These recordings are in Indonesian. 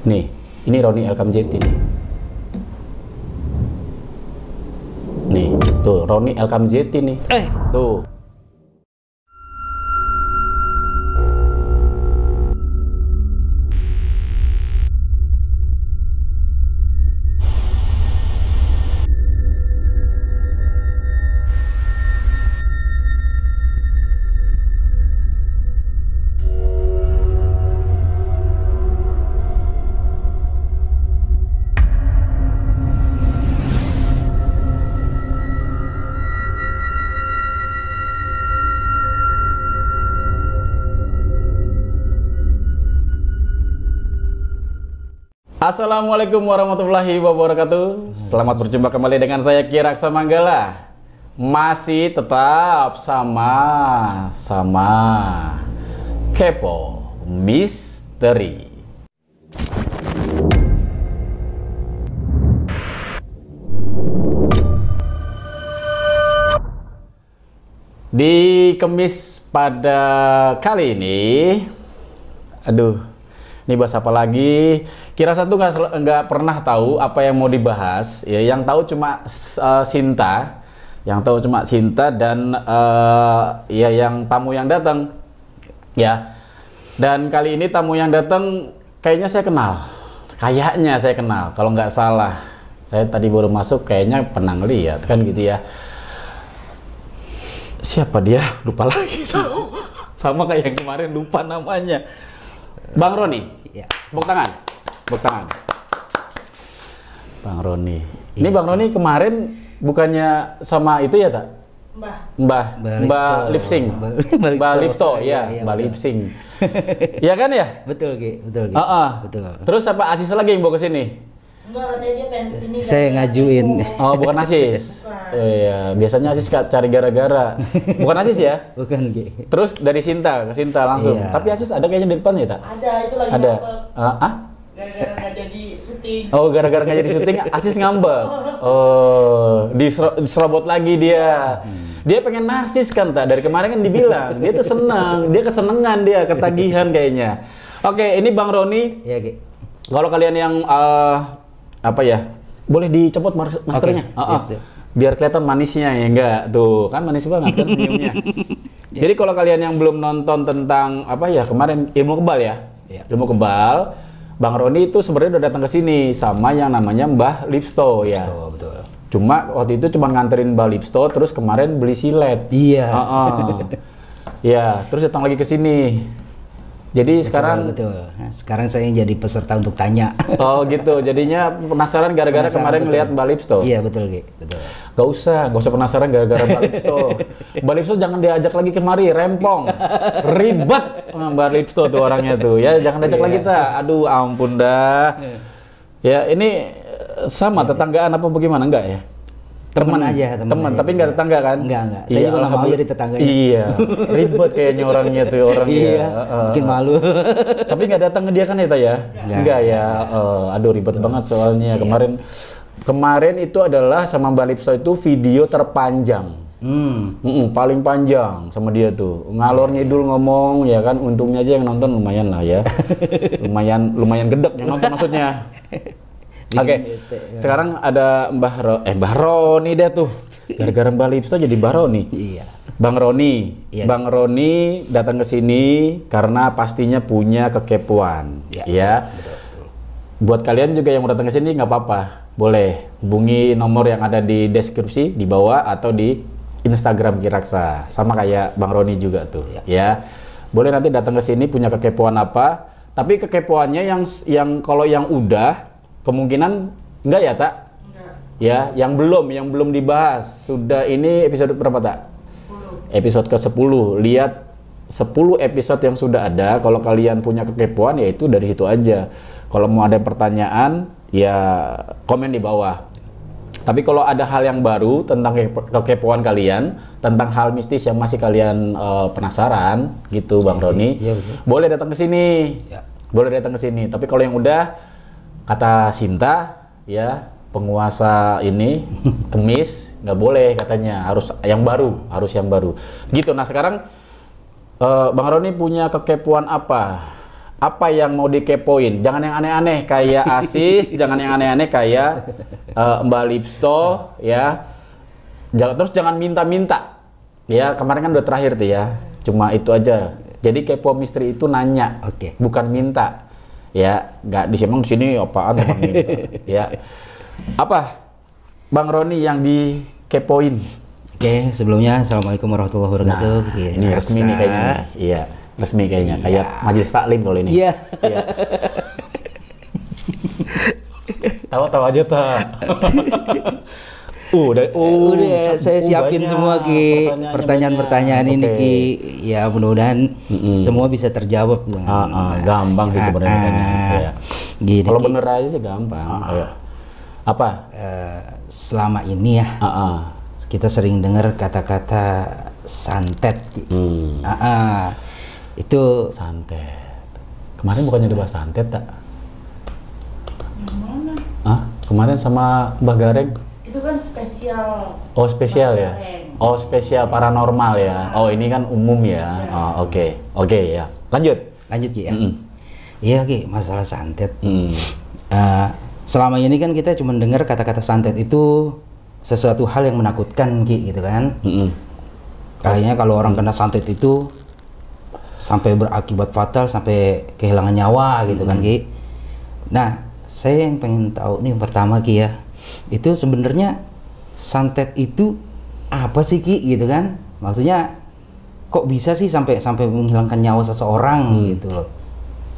Nih, ini Roni JT nih. Nih, tuh Roni JT nih. Eh, tuh. Assalamualaikum warahmatullahi wabarakatuh. Selamat berjumpa kembali dengan saya Kiraksa Manggala. Masih tetap sama sama kepo misteri. Di Kemis pada kali ini, aduh ini bahas apa lagi. Kira satu nggak nggak pernah tahu apa yang mau dibahas. Ya, yang tahu cuma uh, Sinta, yang tahu cuma Sinta dan uh, ya yang tamu yang datang. Ya, dan kali ini tamu yang datang kayaknya saya kenal. Kayaknya saya kenal, kalau nggak salah. Saya tadi baru masuk, kayaknya pernah ngeliat kan gitu ya siapa dia lupa lagi sama kayak yang kemarin lupa namanya Bang Roni. Ya. Tepuk tangan. Tepuk tangan. Bang Roni. Ini iya. Bang Roni kemarin bukannya sama itu ya, tak? Mbah. Mbah. Mbah Lipsing. Mbah Lipsto, ya. Mbah Lipsing. Iya, iya. Iya, iya kan ya? Betul, Ki. Betul, Ki. Uh -uh. Betul. Terus apa Asis lagi yang bawa ke sini? Enggak, dia pengen kesini. Saya kan? ngajuin. Oh, bukan Asis. oh, iya, biasanya Asis cari gara-gara. Bukan Asis ya? Bukan, G. Terus dari Sinta ke Sinta langsung. Iya. Tapi Asis ada kayaknya di depan ya, Tak? Ada, itu lagi ada. Uh, ah? Gara-gara nggak jadi syuting. Oh, gara-gara nggak jadi syuting, Asis ngambek. Oh, diserobot lagi dia. Hmm. dia pengen narsis kan tak dari kemarin kan dibilang dia tuh senang dia kesenengan dia ketagihan kayaknya oke ini bang Roni ya, kalau kalian yang uh, apa ya boleh dicopot maskernya okay. oh, oh. biar kelihatan manisnya ya enggak tuh kan manis banget kan senyumnya yeah. jadi ya. kalau kalian yang belum nonton tentang apa ya kemarin ilmu kebal ya yeah. ilmu kebal Bang Roni itu sebenarnya udah datang ke sini sama yang namanya Mbah Lipsto, ya. Lipsto ya. betul. Cuma waktu itu cuma nganterin Mbah Lipsto terus kemarin beli silet. Iya. Yeah. oh, ah. oh. ya, terus datang lagi ke sini. Jadi betul, sekarang betul. Nah, sekarang saya jadi peserta untuk tanya. Oh gitu. Jadinya penasaran gara-gara kemarin melihat lihat Mbak Lipsto. Iya betul Ki. Betul. Gak usah, gak usah penasaran gara-gara Mbak Lipsto. Mbak Lipsto jangan diajak lagi kemari, rempong. Ribet Mbak Lipsto tuh orangnya tuh. Ya jangan diajak yeah. lagi iya. ta. Aduh ampun dah. Yeah. Ya ini eh, sama iya. tetanggaan apa bagaimana enggak ya? teman aja teman teman tapi nggak tetangga kan nggak nggak iya, saya iya, juga nggak mau jadi tetangga ya. iya ribet kayaknya orangnya tuh orangnya iya uh, mungkin malu tapi nggak datang ke dia kan ya ya nggak ya uh, aduh ribet Tuh. banget soalnya iya. kemarin kemarin itu adalah sama Mbak Lipso itu video terpanjang Hmm. Mm -mm, paling panjang sama dia tuh ngalor iya, iya. ngidul ngomong ya kan untungnya aja yang nonton lumayan lah ya lumayan lumayan gedek yang nonton maksudnya Oke. Okay. Gitu, ya. Sekarang ada Mbah Ro eh Mbah Roni deh tuh. Gara-gara Mbah Lipsto jadi Mbah Roni. Iya. Bang Roni, iya. Bang Roni datang ke sini karena pastinya punya kekepuan, ya. ya. Betul, betul. Buat kalian juga yang mau datang ke sini nggak apa-apa, boleh hubungi nomor yang ada di deskripsi di bawah atau di Instagram Kiraksa, sama kayak Bang Roni juga tuh, ya. ya. Boleh nanti datang ke sini punya kekepuan apa, tapi kekepuannya yang yang kalau yang udah kemungkinan enggak ya tak enggak. ya yang belum yang belum dibahas sudah ini episode berapa tak 10. episode ke 10 lihat 10 episode yang sudah ada kalau kalian punya kekepoan yaitu dari situ aja kalau mau ada pertanyaan ya komen di bawah tapi kalau ada hal yang baru tentang kekepoan kalian, tentang hal mistis yang masih kalian uh, penasaran, gitu, Bang iya, Roni, ya, ya, boleh datang ke sini. Ya. Boleh datang ke sini. Tapi kalau yang udah kata Sinta ya penguasa ini kemis nggak boleh katanya harus yang baru harus yang baru gitu nah sekarang eh, Bang Roni punya kekepuan apa apa yang mau dikepoin jangan yang aneh-aneh kayak Asis jangan yang aneh-aneh kayak uh, Mbak Lipsto ya jangan terus jangan minta-minta ya kemarin kan udah terakhir tuh ya cuma itu aja jadi kepo misteri itu nanya okay. bukan minta ya nggak di sini apaan apa gitu. ya apa Bang Roni yang dikepoin oke sebelumnya assalamualaikum warahmatullahi nah, wabarakatuh nah, ya, ini resmi nih kayaknya nih. iya resmi kayaknya iya. kayak majelis taklim kalau ini iya, iya. tahu-tahu aja tuh. Oh, oh, udah eh, oh, saya siapin banyak. semua ki pertanyaan-pertanyaan ini okay. ki. Ya mudah-mudahan mm-hmm. semua bisa terjawab. Ah, ah, gampang sih ah, sebenarnya. Ah, ya. Kalau bener aja sih gampang. Ah, ah. Ayo. Apa? Eh, selama ini ya. Ah, ah. Kita sering dengar kata-kata santet. Hmm. Ah, ah. Itu santet. Kemarin bukannya dibahas santet tak? Ah, kemarin sama Mbah Gareng itu kan spesial oh spesial ya yang. oh spesial paranormal ya iya. oh ini kan umum ya oke iya. oh, oke okay. okay, ya lanjut lanjut ya iya mm. oke okay. masalah santet mm. uh, selama ini kan kita cuma dengar kata-kata santet itu sesuatu hal yang menakutkan Ki gitu kan mm-hmm. kayaknya kalau orang kena santet itu sampai berakibat fatal sampai kehilangan nyawa gitu mm-hmm. kan Ki nah saya yang pengen tahu nih pertama Ki ya itu sebenarnya santet itu apa sih Ki gitu kan maksudnya kok bisa sih sampai sampai menghilangkan nyawa seseorang hmm. gitu loh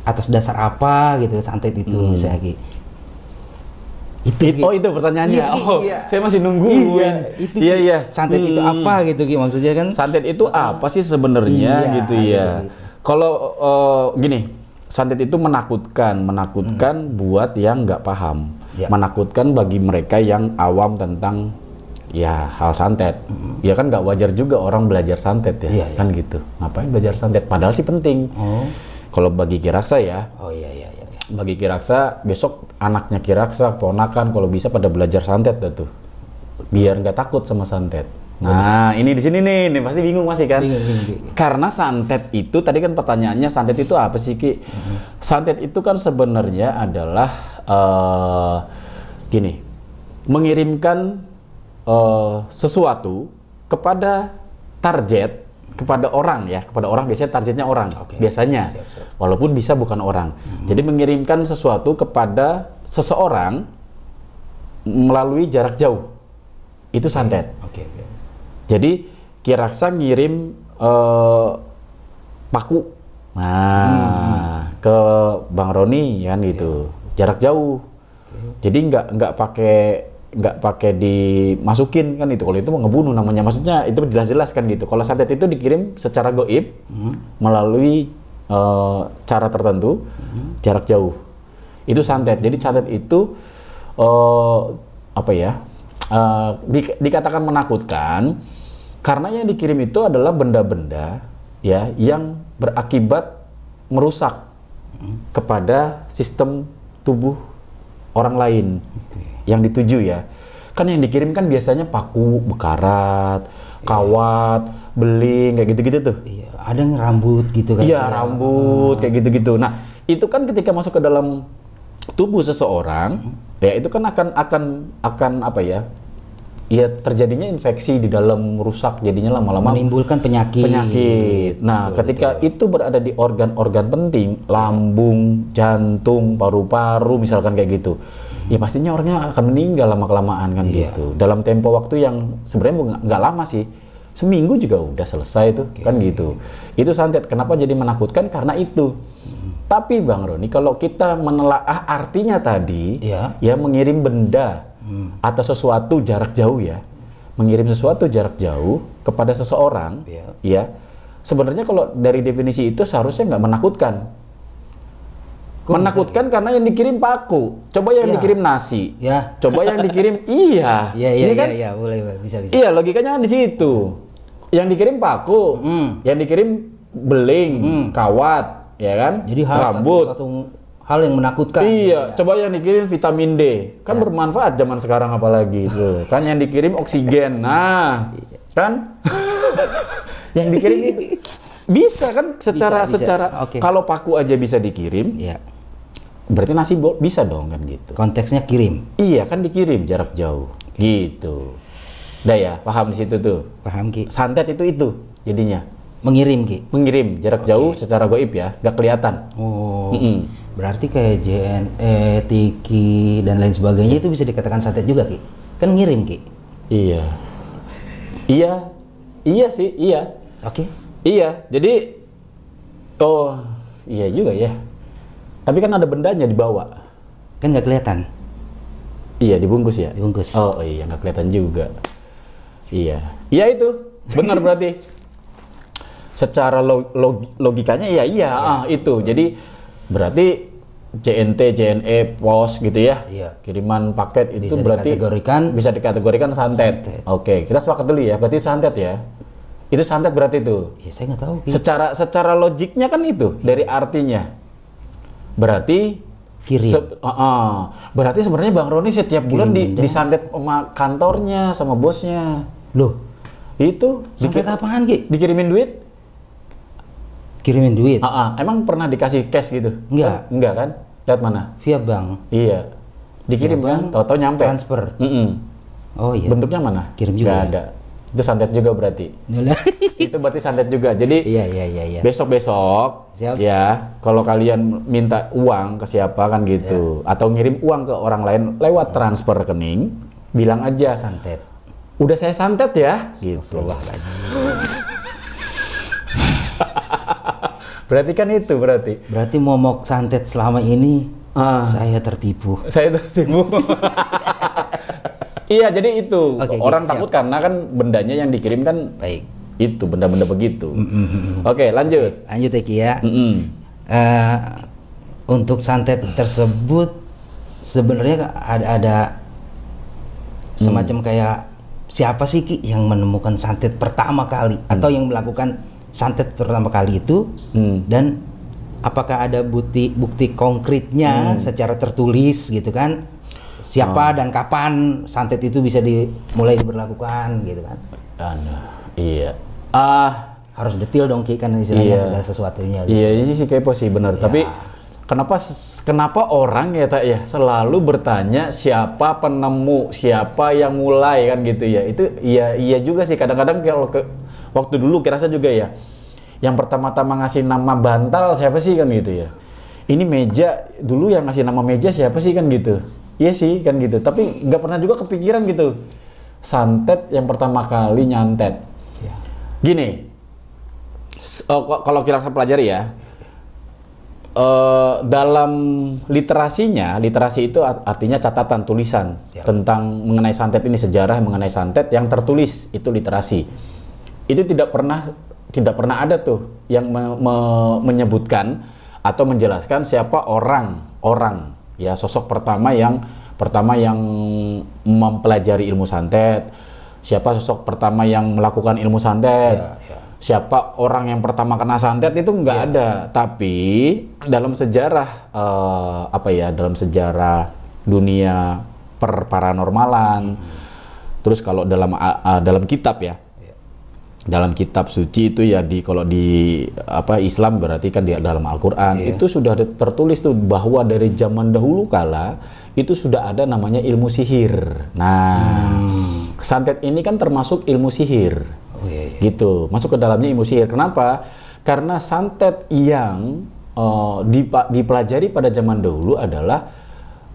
atas dasar apa gitu santet itu hmm. misalnya Ki itu It, oh itu pertanyaannya iya, oh iya. saya masih nunggu iya, iya. itu, iya, iya. santet hmm. itu apa gitu Ki maksudnya kan santet itu apa sih sebenarnya iya, gitu ya kalau uh, gini santet itu menakutkan menakutkan hmm. buat yang nggak paham ya. menakutkan bagi mereka yang awam tentang ya hal santet. Hmm. Ya kan nggak wajar juga orang belajar santet ya, ya kan ya. gitu. Ngapain belajar santet? Padahal sih penting. Oh. Kalau bagi Kiraksa ya. Oh iya iya iya. iya. Bagi Kiraksa besok anaknya Kiraksa, ponakan kalau bisa pada belajar santet dah tuh. Biar nggak takut sama santet. Nah, Benar. ini di sini nih, ini pasti bingung masih kan? Bingung, bingung. Karena santet itu tadi kan pertanyaannya santet itu apa sih Ki? Hmm. Santet itu kan sebenarnya adalah uh, gini, mengirimkan uh, sesuatu kepada target kepada orang ya kepada orang biasanya targetnya orang okay. biasanya siap, siap. walaupun bisa bukan orang hmm jadi mengirimkan sesuatu kepada seseorang melalui jarak jauh itu santet Okay. jadi kiraksa ngirim uh, paku nah hmm ke bang Roni kan gitu yeah jarak jauh. Jadi nggak nggak pakai nggak pakai dimasukin kan itu. Kalau itu mau ngebunuh namanya. Maksudnya itu jelas-jelas kan gitu. Kalau santet itu dikirim secara goib hmm. melalui uh, cara tertentu hmm. jarak jauh. Itu santet. Jadi santet itu uh, apa ya? Uh, di, dikatakan menakutkan karena yang dikirim itu adalah benda-benda ya yang berakibat merusak hmm. kepada sistem tubuh orang lain yang dituju ya. Kan yang dikirim kan biasanya paku, bekarat, kawat, beling kayak gitu-gitu tuh. Iya, ada yang rambut gitu kan. Iya, rambut oh. kayak gitu-gitu. Nah, itu kan ketika masuk ke dalam tubuh seseorang, hmm. ya itu kan akan akan akan apa ya? ya terjadinya infeksi di dalam rusak jadinya lama-lama menimbulkan penyakit. Penyakit. Nah, betul, ketika betul. itu berada di organ-organ penting, lambung, jantung, paru-paru misalkan kayak gitu. Ya pastinya orangnya akan meninggal lama-kelamaan kan yeah. gitu. Dalam tempo waktu yang sebenarnya nggak lama sih. Seminggu juga udah selesai itu okay. kan gitu. Itu santet. Kenapa jadi menakutkan? Karena itu. Tapi Bang Roni, kalau kita menelaah artinya tadi, yeah. ya mengirim benda hmm. atau sesuatu jarak jauh ya, mengirim sesuatu jarak jauh kepada seseorang, yeah. ya sebenarnya kalau dari definisi itu seharusnya nggak menakutkan. Kok menakutkan bisa, karena yang dikirim paku. Coba yang yeah. dikirim nasi. Ya. Coba yang dikirim iya. iya. Iya iya iya kan? iya boleh bisa bisa. Iya logikanya kan di situ. Yang dikirim paku, mm. yang dikirim beling, mm. kawat, ya kan? Jadi harus rambut. Satu, satu hal yang menakutkan. Iya, ya. coba yang dikirim vitamin D. Kan ya. bermanfaat zaman sekarang apalagi itu. kan yang dikirim oksigen. Nah, kan yang dikirim itu bisa kan secara bisa, secara Okay. kalau paku aja bisa dikirim. Iya. Berarti nasi bisa dong kan gitu. Konteksnya kirim. Iya, kan dikirim jarak jauh. Gitu. Udah ya, paham di situ tuh. Paham Ki. Santet itu itu jadinya. Mengirim, Ki? Mengirim, jarak okay. jauh secara goib ya, gak kelihatan. Oh, mm -mm. berarti kayak JNE, Tiki, dan lain sebagainya itu bisa dikatakan satet juga, Ki? Kan ngirim, Ki? Iya. iya. Iya sih, iya. Oke. Okay. Iya, jadi... Oh, iya juga ya. Tapi kan ada bendanya dibawa. Kan gak kelihatan? Iya, dibungkus ya? Dibungkus. Oh, iya, nggak kelihatan juga. Iya. Iya itu. Benar berarti secara logikanya ya iya ya. Ah, itu. Iya. Jadi berarti JNT, JNE, POS gitu ya. Iya. Kiriman paket itu bisa berarti dikategorikan bisa dikategorikan santet. santet. Oke, kita sepakat dulu ya. Berarti santet ya. Itu santet berarti itu. Ya saya nggak tahu. Gitu. Secara secara logiknya kan itu ya. dari artinya. Berarti kirim. uh, uh. Berarti sebenarnya Bang Roni setiap bulan di, dah. disantet sama kantornya sama bosnya. Loh, itu santet apaan Ki? Dikirimin duit? kirimin duit. Uh -uh. Emang pernah dikasih cash gitu? Enggak. Oh, Enggak kan? Lihat mana? Via bank. Iya. Dikirim Via kan? Tahu-tahu nyampe. Transfer. Mm -mm. Oh iya. Bentuknya mana? Kirim juga. Gak ya? ada. Itu santet juga berarti. itu berarti santet juga. Jadi Iya iya iya iya. Besok-besok Siap. ya, kalau kalian minta uang ke siapa kan gitu ya. atau ngirim uang ke orang lain lewat oh. transfer rekening, bilang aja santet. Udah saya santet ya, gitu. berarti kan itu berarti. Berarti momok santet selama ini ah. saya tertipu. Saya tertipu. iya, jadi itu. Okay, gitu, Orang gitu, takut karena kan bendanya yang dikirim kan baik. Itu benda-benda begitu. Mm, mm, mm, Oke, okay, lanjut. Okay, lanjut Eki ya. Mm -hmm. uh, untuk santet tersebut sebenarnya ada ada hmm. semacam kayak siapa sih Ki yang menemukan santet pertama kali hmm. atau yang melakukan santet pertama kali itu hmm. dan apakah ada bukti bukti konkretnya hmm. secara tertulis gitu kan siapa oh. dan kapan santet itu bisa dimulai diberlakukan gitu kan Aduh, iya ah uh, harus detail dong Ki kan istilahnya iya. segala sesuatunya gitu. iya ini sih kepo sih benar iya. tapi kenapa kenapa orang ya tak ya selalu bertanya siapa penemu siapa yang mulai kan gitu ya itu iya iya juga sih kadang-kadang kalau ke waktu dulu kira-kira juga ya yang pertama-tama ngasih nama bantal siapa sih kan gitu ya ini meja dulu yang ngasih nama meja siapa sih kan gitu iya sih kan gitu tapi nggak pernah juga kepikiran gitu santet yang pertama kali nyantet iya. gini oh, kalau saya pelajari ya uh, dalam literasinya, literasi itu artinya catatan tulisan Siap. tentang mengenai santet ini sejarah mengenai santet yang tertulis itu literasi itu tidak pernah tidak pernah ada tuh yang me me menyebutkan atau menjelaskan siapa orang orang ya sosok pertama yang pertama yang mempelajari ilmu santet siapa sosok pertama yang melakukan ilmu santet ya, ya. siapa orang yang pertama kena santet itu nggak ya. ada tapi dalam sejarah uh, apa ya dalam sejarah dunia perparanormalan hmm. terus kalau dalam uh, dalam kitab ya dalam kitab suci itu ya di kalau di apa Islam berarti kan di dalam Al-Qur'an yeah. itu sudah tertulis tuh bahwa dari zaman dahulu kala itu sudah ada namanya ilmu sihir. Nah, hmm. santet ini kan termasuk ilmu sihir. Oh yeah, Yeah. Gitu. Masuk ke dalamnya ilmu sihir. Kenapa? Karena santet yang uh, dipelajari pada zaman dahulu adalah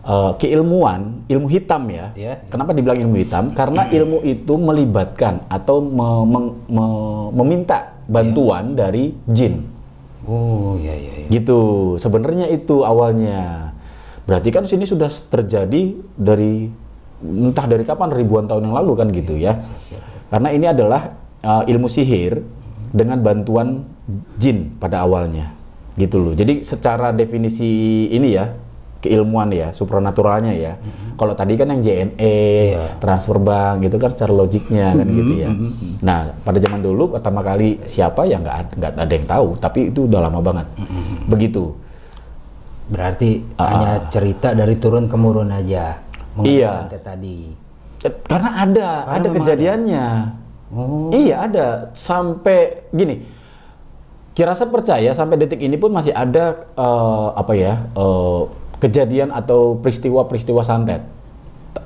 uh, keilmuan, ilmu hitam ya. Yeah. Kenapa dibilang ilmu hitam? Karena ilmu itu melibatkan atau me me me meminta bantuan yeah. dari jin. Oh, iya, yeah, iya. Gitu. Sebenarnya itu awalnya. Berarti kan sini sudah terjadi dari entah dari kapan ribuan tahun yang lalu kan gitu ya. ya, ya, ya. Karena ini adalah uh, ilmu sihir dengan bantuan jin pada awalnya gitu loh. Jadi secara definisi ini ya keilmuan ya, supranaturalnya ya. Mm-hmm. Kalau tadi kan yang JNE, yeah. transfer bank gitu kan secara logiknya kan mm-hmm. gitu ya. Mm-hmm. Nah pada zaman dulu pertama kali siapa ya nggak nggak ada yang tahu, tapi itu udah lama banget. Mm-hmm. Begitu. Berarti uh, hanya cerita dari turun kemurun aja iya. santet tadi. Eh, karena ada, Karena ada kejadiannya. Ada. Oh. Iya ada sampai gini. Kirasa percaya sampai detik ini pun masih ada uh, apa ya uh, kejadian atau peristiwa-peristiwa santet.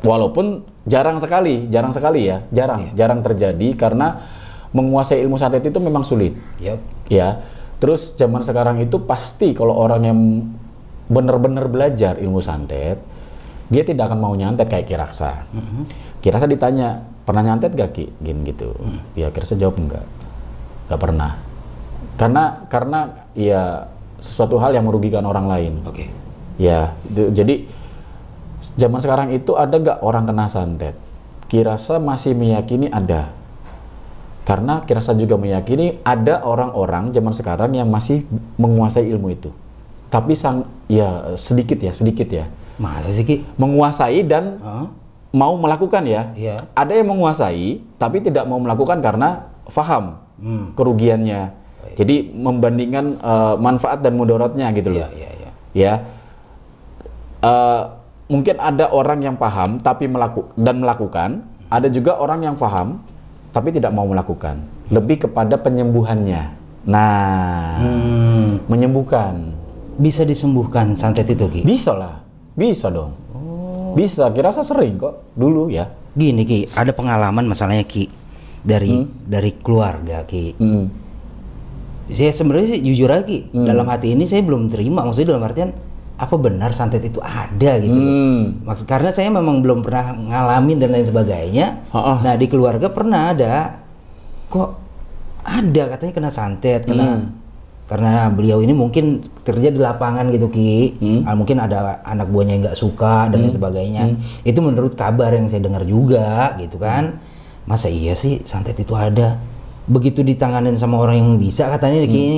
Walaupun jarang sekali, jarang sekali ya, jarang, yeah. jarang terjadi karena menguasai ilmu santet itu memang sulit. Yep. Ya. Terus zaman sekarang itu pasti kalau orang yang benar-benar belajar ilmu santet, dia tidak akan mau nyantet kayak Kiraksa. Mm-hmm. Kiraksa ditanya, pernah nyantet gak Ki? Gin gitu. Mm. Ya Kiraksa jawab enggak. Enggak pernah. Karena karena ya sesuatu hal yang merugikan orang lain. Oke. Okay Ya, jadi zaman sekarang itu ada nggak orang kena santet? Kirasa masih meyakini ada. Karena Kirasa juga meyakini ada orang-orang zaman sekarang yang masih menguasai ilmu itu. Tapi sang ya sedikit ya, sedikit ya. Masih sih Menguasai dan huh? mau melakukan ya. Yeah. Ada yang menguasai tapi tidak mau melakukan karena faham hmm. kerugiannya. Jadi membandingkan uh, manfaat dan mudaratnya gitu loh. Yeah, yeah, yeah. Ya Eh, mungkin ada orang yang paham tapi melaku dan melakukan, ada juga orang yang paham tapi tidak mau melakukan. Lebih kepada penyembuhannya. Nah, hmm. menyembuhkan. Bisa disembuhkan santet itu, Ki? Bisa lah. Bisa dong. Oh. Bisa, kira saya sering kok dulu ya. Gini, Ki, ada pengalaman masalahnya, Ki. Dari hmm. dari keluarga, Ki. Hmm. Saya sebenarnya sih jujur lagi, Hmm. Dalam hati ini saya belum terima, maksudnya dalam artian apa benar santet itu ada gitu hmm. maksud karena saya memang belum pernah ngalamin dan lain sebagainya nah di keluarga pernah ada kok ada katanya kena santet kena hmm. karena beliau ini mungkin kerja di lapangan gitu ki hmm. Ah, mungkin ada anak buahnya yang nggak suka dan hmm. lain sebagainya hmm. itu menurut kabar yang saya dengar juga gitu kan masa iya sih santet itu ada begitu ditanganin sama orang yang bisa katanya hmm. ki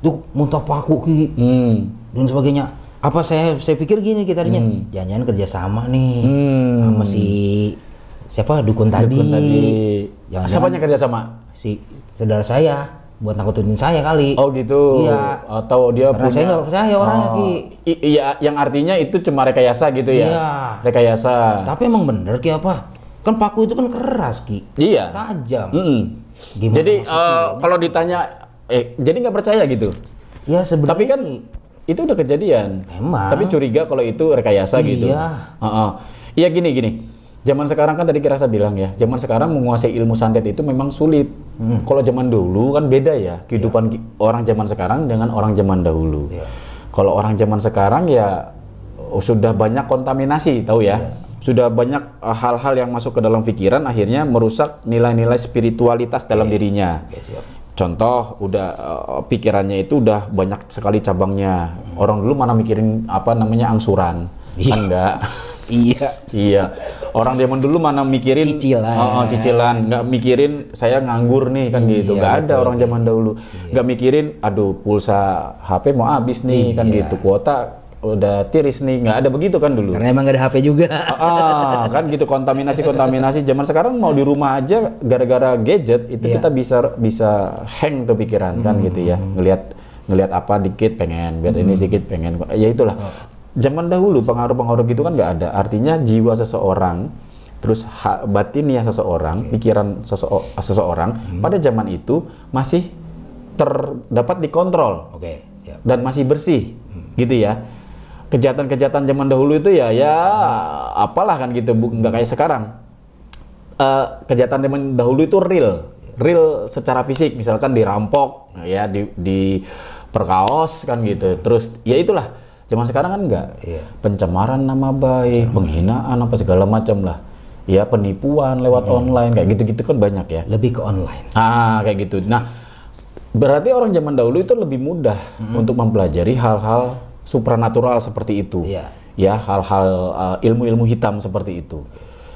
tuh muntah paku ki hmm. dan sebagainya apa saya saya pikir gini gitarnya hmm. jangan-jangan kerjasama nih hmm. sama si siapa dukun, dukun tadi, tadi. Jangan siapanya kerjasama si saudara saya buat nakutin saya kali. Oh gitu. Iya. Atau dia Karena punya. saya nggak percaya orang oh. lagi iya, yang artinya itu cuma rekayasa gitu ya. Iya. Rekayasa. Tapi emang bener Ki apa? Kan paku itu kan keras Ki. Iya. Tajam. Mm -mm. Gimana jadi uh, kalau ditanya, eh jadi nggak percaya gitu? Ya sebenarnya. Tapi kan sih itu udah kejadian. Emang. Tapi curiga kalau itu rekayasa iya. gitu. Iya. Uh -uh. Iya gini gini. Zaman sekarang kan tadi Kirasa bilang ya, zaman sekarang menguasai ilmu santet itu memang sulit. Hmm. Kalau zaman dulu kan beda ya kehidupan ya. orang zaman sekarang dengan orang zaman dahulu. Ya. Kalau orang zaman sekarang ya oh, sudah banyak kontaminasi, tahu ya. ya. Sudah banyak eh, hal-hal yang masuk ke dalam pikiran akhirnya merusak nilai-nilai spiritualitas dalam iya. dirinya. Iya, contoh udah eh, pikirannya itu udah banyak sekali cabangnya orang dulu mana mikirin apa namanya angsuran iya. enggak kan iya iya orang zaman dulu mana mikirin cicilan oh, oh, cicilan nggak mikirin saya nganggur nih kan gitu. iya, gitu nggak ada betul. orang zaman dahulu iya. nggak mikirin aduh pulsa HP mau habis nih kan iya. kan gitu kuota udah tiris nih nggak ada begitu kan dulu karena emang gak ada HP juga ah, ah, kan gitu kontaminasi kontaminasi zaman sekarang mau di rumah aja gara-gara gadget itu yeah. kita bisa bisa hang tuh pikiran hmm. kan gitu ya hmm. ngelihat ngelihat apa dikit pengen biar hmm. ini dikit pengen ya itulah oh. zaman dahulu pengaruh-pengaruh gitu kan nggak ada artinya jiwa seseorang terus batinnya seseorang okay. pikiran sese seseorang hmm. pada zaman itu masih terdapat dikontrol okay. Yep. dan masih bersih hmm. gitu ya kejahatan-kejahatan zaman dahulu itu ya ya apalah kan gitu bu nggak kayak sekarang uh, kejahatan zaman dahulu itu real real secara fisik misalkan dirampok ya di di perkaos kan gitu terus ya itulah zaman sekarang kan enggak iya. pencemaran nama baik penghinaan apa segala macam lah ya penipuan lewat hmm. online kayak gitu-gitu kan banyak ya lebih ke online ah kayak gitu nah berarti orang zaman dahulu itu lebih mudah hmm. untuk mempelajari hal-hal supranatural seperti itu. ya, Ya, hal-hal uh, ilmu-ilmu hitam seperti itu.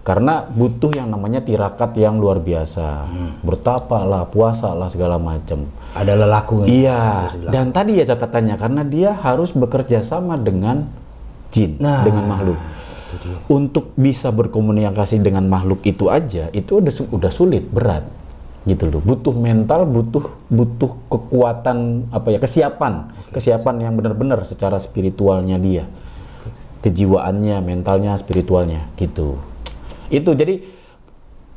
Karena butuh yang namanya tirakat yang luar biasa. Hmm. puasa lah segala macam. Ada lelaku. Iya. Dan tadi ya catatannya karena dia harus bekerja sama dengan jin, nah, dengan makhluk. Untuk bisa berkomunikasi dengan makhluk itu aja itu udah udah sulit, berat gitu loh butuh mental butuh butuh kekuatan apa ya kesiapan okay. kesiapan yang benar-benar secara spiritualnya dia kejiwaannya mentalnya spiritualnya gitu itu jadi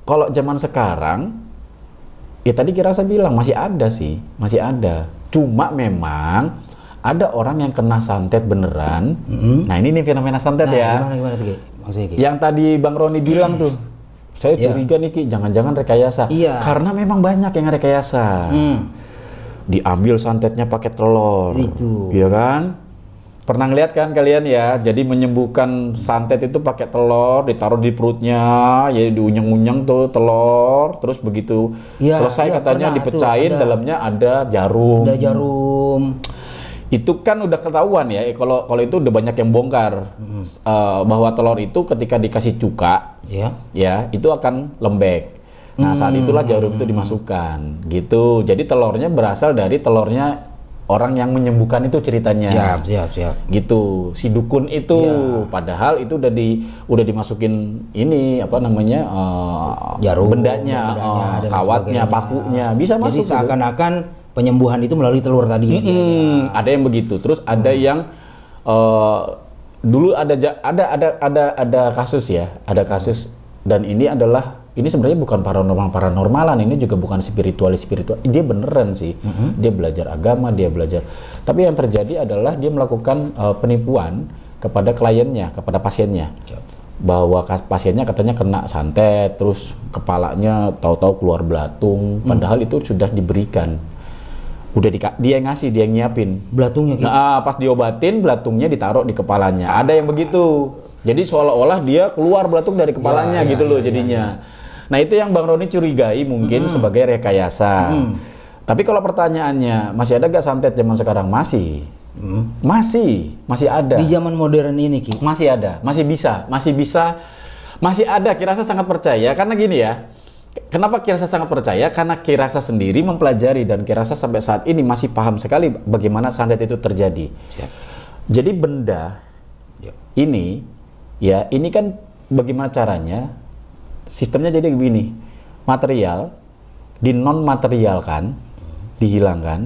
kalau zaman sekarang ya tadi kira saya bilang masih ada sih masih ada cuma memang ada orang yang kena santet beneran. Mm -hmm. Nah ini nih fenomena santet nah, ya. Gimana, gimana, gimana, gimana. Yang tadi Bang Roni bilang mm-hmm. tuh, saya yeah. curiga nih Ki, jangan-jangan rekayasa. Iya. Yeah. Karena memang banyak yang rekayasa. mm. Diambil santetnya pakai telur. Itu. Iya kan? Pernah ngeliat kan kalian ya? Jadi menyembuhkan santet itu pakai telur, ditaruh di perutnya, jadi ya diunyeng-unyeng tuh telur, terus begitu ya, selesai ya, katanya dipecahin, dalamnya ada jarum. Ada jarum itu kan udah ketahuan ya eh, kalau kalau itu udah banyak yang bongkar hmm. uh, bahwa telur itu ketika dikasih cuka yeah. ya itu akan lembek nah saat hmm. itulah jarum itu hmm. dimasukkan gitu jadi telurnya berasal dari telurnya orang yang menyembuhkan itu ceritanya siap siap siap gitu si dukun itu ya. padahal itu udah di udah dimasukin ini apa namanya uh, jarum bendanya, bendanya uh, kawatnya sebagainya. pakunya bisa jadi masuk gitu. seakan-akan gitu penyembuhan itu melalui telur tadi. Hmm, ya. Hmm, ada yang begitu. Terus ada hmm. yang uh, dulu ada ada ada ada ada kasus ya, ada kasus dan ini adalah ini sebenarnya bukan paranormal paranormalan ini juga bukan spiritualis spiritual dia beneran sih hmm dia belajar agama dia belajar tapi yang terjadi adalah dia melakukan uh, penipuan kepada kliennya kepada pasiennya ya. bahwa pasiennya katanya kena santet terus kepalanya tahu-tahu keluar belatung hmm. padahal mm. itu sudah diberikan udah di, dia yang ngasih dia yang nyiapin belatungnya gitu. nah pas diobatin belatungnya ditaruh di kepalanya ada yang begitu jadi seolah-olah dia keluar belatung dari kepalanya ya, ya gitu ya, loh ya, ya jadinya ya, ya. nah itu yang bang Roni curigai mungkin hmm. sebagai rekayasa hmm. tapi kalau pertanyaannya masih ada gak santet zaman sekarang masih Hmm. Masih, masih ada. Di zaman modern ini, Ki. Masih ada, masih bisa, masih bisa, masih ada. kira saya sangat percaya karena gini ya. Kenapa Kirasa sangat percaya? Karena Kirasa sendiri mempelajari dan Kirasa sampai saat ini masih paham sekali bagaimana santet itu terjadi. Ya. Jadi benda ya. ini ya ini kan bagaimana caranya? Sistemnya jadi begini. Material di non kan, dihilangkan,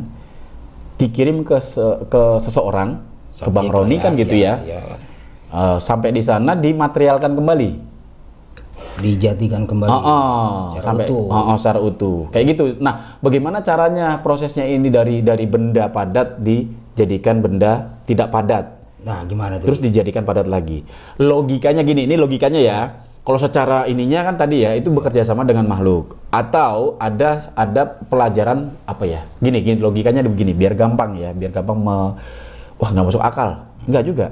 dikirim ke se ke seseorang, Sampai ke Bang Roni ya, kan gitu ya. ya. ya. Uh, sampai di sana dimaterialkan kembali dijadikan kembali oh, oh, secara sampai, utuh. Oh, oh, secara utuh. Kayak gitu. Nah, bagaimana caranya prosesnya ini dari dari benda padat dijadikan benda tidak padat? Nah, gimana tuh? Terus dijadikan padat lagi. Logikanya gini, ini logikanya ya. Kalau secara ininya kan tadi ya itu bekerja sama dengan makhluk atau ada ada pelajaran apa ya? Gini, gini logikanya begini, biar gampang ya, biar gampang me Wah, nggak masuk akal. Enggak juga.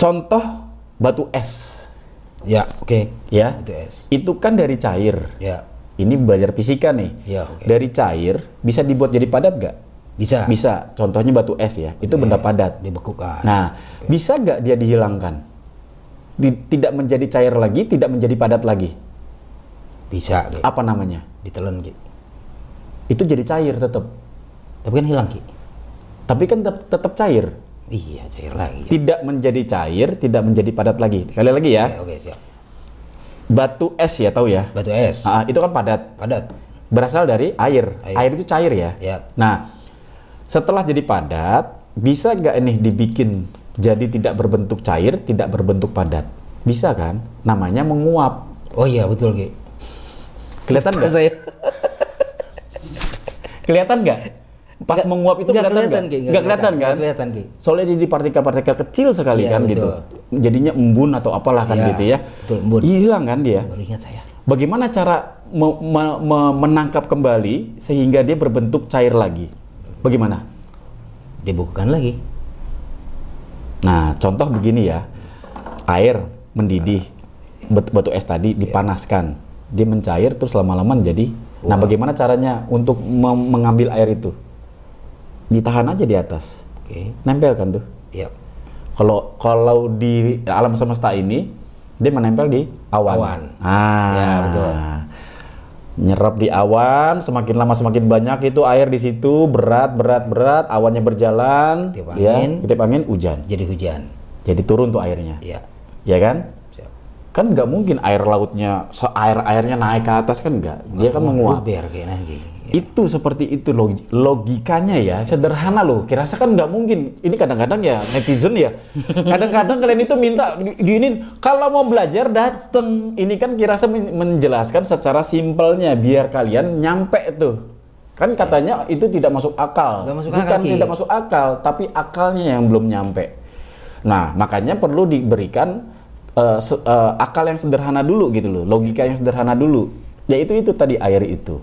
Contoh batu es Ya, oke. Okay. Ya. Itu Itu kan dari cair. Ya. Ini belajar fisika nih. Ya, okay. Dari cair bisa dibuat jadi padat gak? Bisa. Bisa. Contohnya batu es ya. Batu itu es. benda padat. Dibekukan. Nah, okay. bisa gak dia dihilangkan? Di, tidak menjadi cair lagi, tidak menjadi padat lagi. Bisa. Okay. Apa namanya? Ditelan gitu. Itu jadi cair tetap. Tapi kan hilang Ki. Tapi kan tetap cair. Iya, cair lagi. Ya. Tidak menjadi cair, tidak menjadi padat lagi. Sekali lagi ya. Oke, oke siap. Batu es ya, tahu ya? Batu es. Nah, itu kan padat. Padat. Berasal dari air. Air, air itu cair ya. Iya. Nah, setelah jadi padat, bisa nggak ini dibikin jadi tidak berbentuk cair, tidak berbentuk padat? Bisa kan? Namanya menguap. Oh iya, betul, Ki. Kelihatan nggak? Kelihatan nggak? pas gak, menguap itu gak kelihatan nggak kelihatan, kelihatan kan? Gak kelihatan Ki. Soalnya jadi partikel-partikel kecil sekali ya, kan gitu. betul. gitu. Jadinya embun atau apalah kan ya, gitu ya. Betul, Hilang kan dia. Baru ingat saya. Bagaimana cara me me me menangkap kembali sehingga dia berbentuk cair lagi? Bagaimana? Dibukukan lagi. Nah, contoh begini ya. Air mendidih, batu, batu es tadi iya. dipanaskan. Dia mencair terus lama-lama jadi. Nah, wow. Nah, bagaimana caranya untuk mengambil air itu? ditahan aja di atas. Oke. Okay. Nempel kan tuh. Iya. Yep. Kalau kalau di alam semesta ini dia menempel di awan. Awan. Ah. Ya, betul. Nyerap di awan, semakin lama semakin banyak itu air di situ berat berat berat, awannya berjalan, ketip ya, angin, ya, ketip angin hujan. Jadi hujan. Jadi turun tuh airnya. Iya. Iya kan? Siap. Kan nggak mungkin air lautnya, air airnya naik ke atas kan nggak. Dia kan menguap. Luber kayaknya. Itu seperti itu log logikanya ya, sederhana loh. kira kira kan nggak mungkin. Ini kadang-kadang ya netizen ya. Kadang-kadang kalian itu minta di, ini kalau mau belajar dateng. Ini kan kira men menjelaskan secara simpelnya biar kalian nyampe tuh. Kan katanya itu tidak masuk akal. masuk Bukan akal, tidak masuk akal, tapi akalnya yang belum nyampe. Nah, makanya perlu diberikan uh, uh, akal yang sederhana dulu gitu loh, logika yang sederhana dulu. Yaitu itu tadi air itu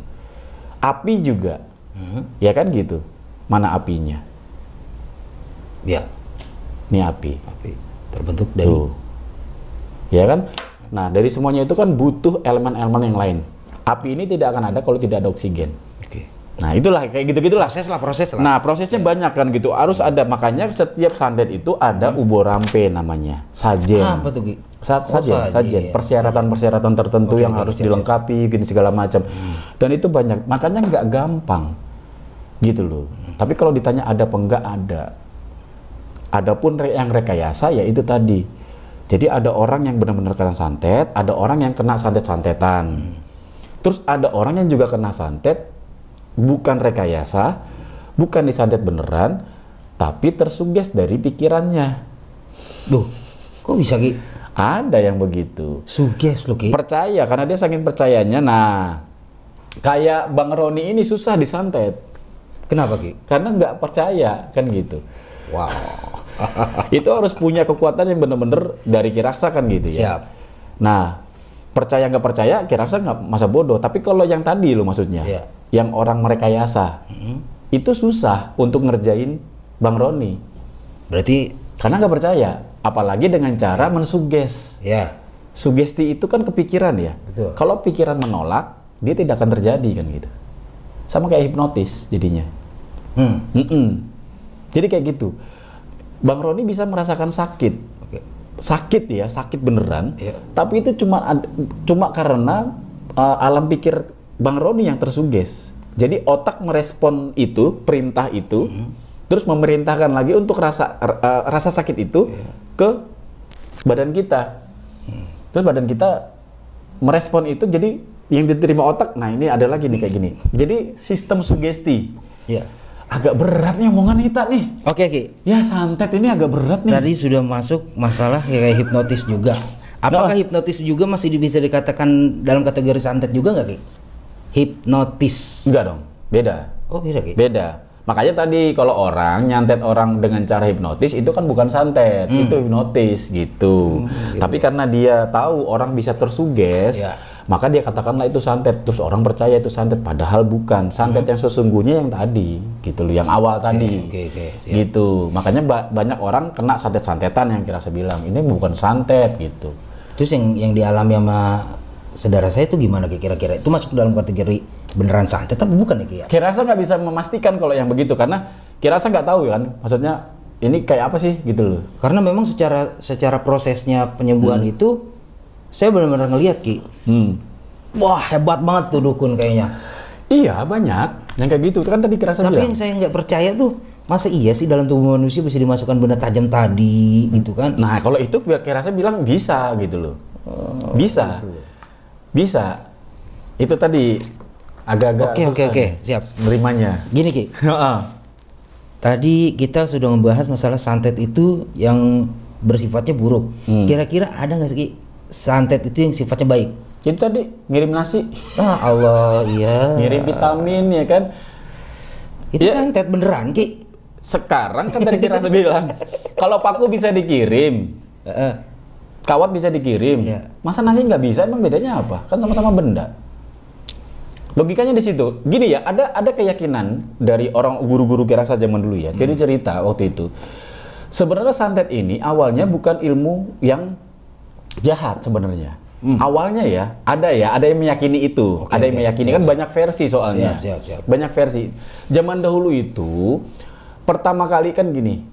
api juga hmm. ya kan gitu mana apinya ya ini api api terbentuk dari Tuh. ya kan nah dari semuanya itu kan butuh elemen-elemen yang lain api ini tidak akan ada kalau tidak ada oksigen oke nah itulah kayak gitu gitulah proses lah proses lah nah prosesnya ya. banyak kan gitu harus ada makanya setiap santet itu ada hmm. ubo rampe namanya sajen ah, apa tuh saat saja, saja persyaratan-persyaratan tertentu okay, oh, yang harus siap, dilengkapi siap. gini segala macam. Hmm. Dan itu banyak, makanya nggak gampang. Gitu loh. Hmm. Tapi kalau ditanya ada apa enggak ada. Adapun yang rekayasa ya itu tadi. Jadi ada orang yang benar-benar kena santet, ada orang yang kena santet-santetan. Hmm. Terus ada orang yang juga kena santet bukan rekayasa, bukan disantet beneran, tapi tersugest dari pikirannya. Duh, kok bisa gitu? Ada yang begitu. Suges loh, Percaya karena dia saking percayanya. Nah, kayak Bang Roni ini susah disantet. Kenapa Ki? Karena nggak percaya kan gitu. Wow. itu harus punya kekuatan yang bener-bener dari kiraksa kan gitu ya. Siap. Nah, percaya nggak percaya kiraksa nggak masa bodoh. Tapi kalau yang tadi lo maksudnya, ya. yang orang merekayasa, mm-hmm. itu susah untuk ngerjain Bang Roni. Berarti karena nggak percaya apalagi dengan cara ya. mensuges ya sugesti itu kan kepikiran ya Betul. kalau pikiran menolak dia tidak akan terjadi kan gitu sama kayak hipnotis jadinya hmm. Mm -mm. jadi kayak gitu Bang Roni bisa merasakan sakit sakit ya sakit beneran ya. tapi itu cuma cuma karena uh, alam pikir Bang Roni yang tersuges jadi otak merespon itu perintah itu hmm terus memerintahkan lagi untuk rasa uh, rasa sakit itu yeah. ke badan kita. Hmm. Terus badan kita merespon itu jadi yang diterima otak. Nah, ini ada lagi nih kayak gini. Jadi sistem sugesti. Yeah. Agak berat nih omongan kita nih. Oke, okay, Ki. Ya, santet ini agak berat nih. Tadi sudah masuk masalah ya, kayak hipnotis juga. Apakah no. hipnotis juga masih bisa dikatakan dalam kategori santet juga nggak, Ki? Hipnotis. Enggak dong. Beda. Oh, beda, Ki. Beda Makanya tadi kalau orang nyantet orang dengan cara hipnotis itu kan bukan santet, hmm. itu hipnotis gitu. Hmm, gitu. Tapi karena dia tahu orang bisa tersuges, yeah. maka dia katakanlah itu santet. Terus orang percaya itu santet, padahal bukan. Santet hmm. yang sesungguhnya yang tadi, gitu loh, yang awal okay, tadi. Okay, okay, gitu. Makanya ba banyak orang kena santet-santetan yang kira saya bilang ini bukan santet gitu. Terus yang yang dialami sama saudara saya itu gimana kira-kira itu masuk dalam kategori beneran santet tapi bukan ya, ya kira-kira saya nggak bisa memastikan kalau yang begitu karena kira-kira saya nggak tahu ya kan maksudnya ini kayak apa sih gitu loh karena memang secara secara prosesnya penyembuhan hmm. itu saya benar-benar ngelihat Ki hmm. wah hebat banget tuh dukun kayaknya iya banyak yang kayak gitu kan tadi kira-kira tapi bilang. yang saya nggak percaya tuh masa iya sih dalam tubuh manusia bisa dimasukkan benda tajam tadi gitu kan nah kalau itu biar saya bilang bisa gitu loh oh, bisa gitu. Bisa. Itu tadi agak-agak Oke, oke, oke, siap. Nerimanya. Gini, Ki. Tadi kita sudah membahas masalah santet itu yang bersifatnya buruk. Hmm. Kira-kira ada nggak sih santet itu yang sifatnya baik? Itu tadi ngirim nasi. Ah Allah, iya. ngirim vitamin ya kan. Itu ya. santet beneran, Ki. Sekarang kan tadi kira bilang, kalau paku bisa dikirim. Uh kawat bisa dikirim. Iya. Masa nasi nggak bisa? Emang bedanya apa? Kan sama-sama benda. Logikanya di situ. Gini ya, ada ada keyakinan dari orang guru-guru kiraksa zaman dulu ya. Hmm. Jadi cerita waktu itu. Sebenarnya santet ini awalnya bukan ilmu yang jahat sebenarnya. Hmm. Awalnya ya, ada ya, ada yang meyakini itu, okay, ada yang okay. meyakini siap, kan siap. banyak versi soalnya. Siap, siap, siap. Banyak versi. Zaman dahulu itu pertama kali kan gini,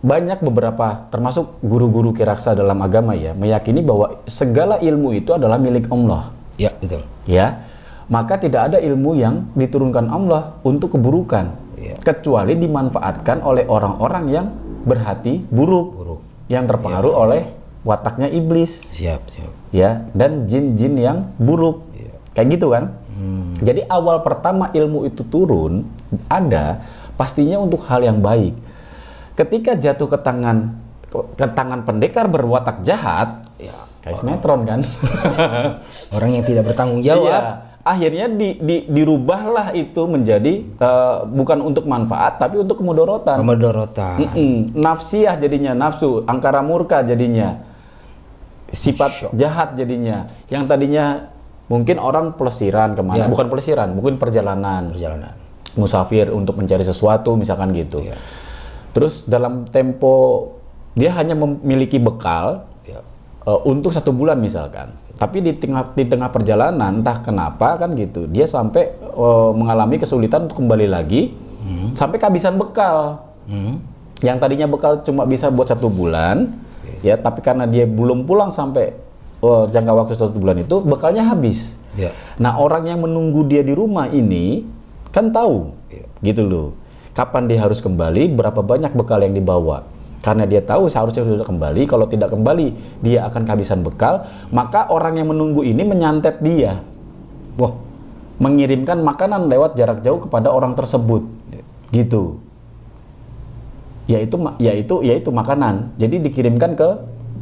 banyak beberapa termasuk guru-guru kiraksa dalam agama ya meyakini bahwa segala ilmu itu adalah milik Allah. Ya, betul. Ya. Maka tidak ada ilmu yang diturunkan Allah untuk keburukan ya. kecuali dimanfaatkan oleh orang-orang yang berhati buruk, buruk. yang terpengaruh ya. oleh wataknya iblis. Siap, siap. Ya, dan jin-jin yang buruk. Ya. Kayak gitu kan? Hmm. Jadi awal pertama ilmu itu turun ada pastinya untuk hal yang baik ketika jatuh ke tangan ke tangan pendekar berwatak jahat, ya, kayak sinetron kan. orang yang tidak bertanggung jawab. Iya. Akhirnya di, di, dirubahlah itu menjadi uh, bukan untuk manfaat tapi untuk kemudorotan. Kemudorotan. Mm -mm. Nafsiah jadinya nafsu, angkara murka jadinya. Sifat Shok. jahat jadinya. Yang tadinya mungkin orang pelesiran kemana? Ya. Bukan pelesiran, mungkin perjalanan. Perjalanan. Musafir untuk mencari sesuatu misalkan gitu. Ya Terus dalam tempo dia hanya memiliki bekal ya, uh, untuk satu bulan misalkan. Tapi di tengah di tengah perjalanan entah kenapa kan gitu dia sampai uh, mengalami kesulitan untuk kembali lagi hmm. sampai kehabisan bekal. Hmm. Yang tadinya bekal cuma bisa buat satu bulan okay. ya tapi karena dia belum pulang sampai uh, jangka waktu satu bulan itu bekalnya habis. Ya. Nah orang yang menunggu dia di rumah ini kan tahu ya. gitu loh kapan dia harus kembali, berapa banyak bekal yang dibawa. Karena dia tahu seharusnya sudah kembali, kalau tidak kembali dia akan kehabisan bekal, maka orang yang menunggu ini menyantet dia. Wah, mengirimkan makanan lewat jarak jauh kepada orang tersebut. Gitu. Yaitu yaitu yaitu makanan. Jadi dikirimkan ke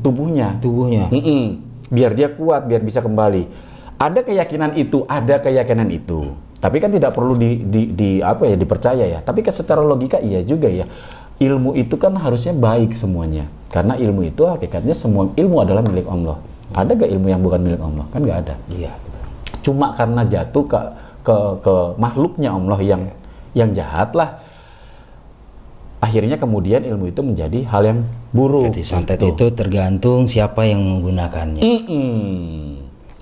tubuhnya, tubuhnya. Mm -mm. Biar dia kuat, biar bisa kembali. Ada keyakinan itu, ada keyakinan itu. Tapi kan tidak perlu di, di, di apa ya dipercaya ya. Tapi kan secara logika iya juga ya. Ilmu itu kan harusnya baik semuanya. Karena ilmu itu hakikatnya semua ilmu adalah milik Allah. Ada gak ilmu yang bukan milik Allah? Kan gak ada. Iya. Cuma karena jatuh ke ke ke makhluknya Allah yang iya. yang jahat lah. Akhirnya kemudian ilmu itu menjadi hal yang buruk. Jadi santet gitu. itu tergantung siapa yang menggunakannya. Mm -mm.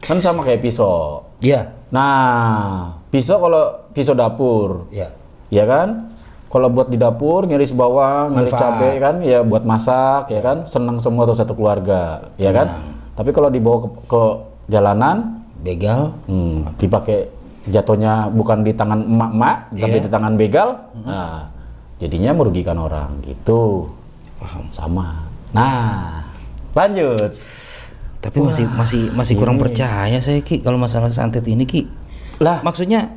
Kan sama kayak pisau. Iya. Nah, pisau kalau pisau dapur ya ya kan kalau buat di dapur ngiris bawang ngiris cabe, kan ya buat masak ya kan senang semua tuh satu keluarga ya kan nah. tapi kalau dibawa ke, ke jalanan begal hmm, dipakai jatuhnya bukan di tangan emak-emak yeah. tapi di tangan begal mm -hmm. nah, jadinya merugikan orang gitu paham sama nah lanjut tapi Wah, masih masih masih kurang percaya saya ki kalau masalah santet ini ki lah maksudnya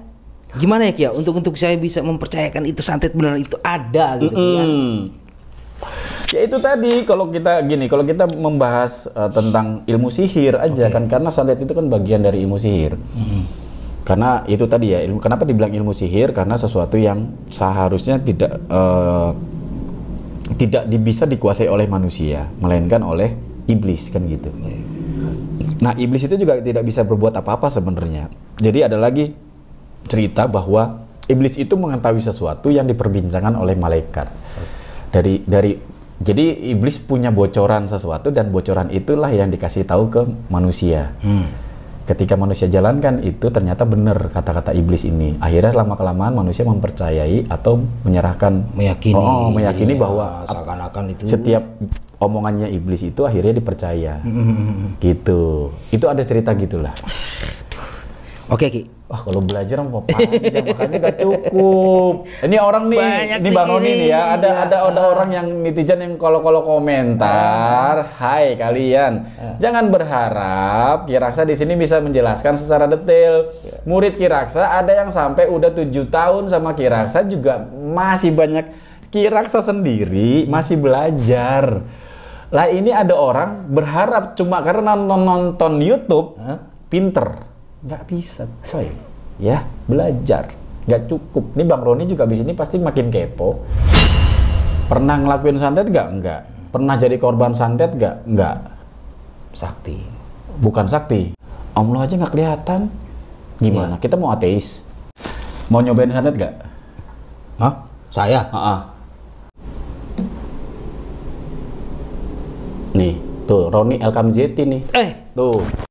gimana ya Kia untuk untuk saya bisa mempercayakan itu santet benar itu ada gitu mm -hmm. kan? ya itu tadi kalau kita gini kalau kita membahas uh, tentang ilmu sihir aja okay. kan karena santet itu kan bagian dari ilmu sihir mm -hmm. karena itu tadi ya ilmu kenapa dibilang ilmu sihir karena sesuatu yang seharusnya tidak uh, tidak bisa dikuasai oleh manusia melainkan oleh iblis kan gitu Nah, iblis itu juga tidak bisa berbuat apa-apa sebenarnya. Jadi ada lagi cerita bahwa iblis itu mengetahui sesuatu yang diperbincangkan oleh malaikat. Dari dari jadi iblis punya bocoran sesuatu dan bocoran itulah yang dikasih tahu ke manusia. Hmm ketika manusia jalankan itu ternyata benar kata-kata iblis ini akhirnya lama kelamaan manusia mempercayai atau menyerahkan meyakini oh, oh meyakini iya, bahwa seakan-akan itu setiap omongannya iblis itu akhirnya dipercaya mm-hmm. gitu itu ada cerita gitulah Oke Ki. Wah kalau belajar mau panjang makanya gak cukup. Ini orang nih, Banyak ini Bang Roni nih ya. Ada ya. ada ada orang yang netizen yang kalau-kalau komentar, ah. "Hai kalian, ah. jangan berharap Kiraksa di sini bisa menjelaskan secara detail. Ya. Murid Kiraksa ada yang sampai udah tujuh tahun sama Kiraksa juga masih banyak Kiraksa sendiri masih belajar." Lah ini ada orang berharap cuma karena nonton, -nonton YouTube, huh? pinter nggak bisa coy ya belajar nggak cukup nih bang Roni juga di ini pasti makin kepo pernah ngelakuin santet nggak nggak pernah jadi korban santet nggak nggak sakti bukan sakti Allah aja nggak kelihatan gimana ya. kita mau ateis mau nyobain santet nggak Hah? saya uh -uh. nih tuh Roni Elkam nih eh tuh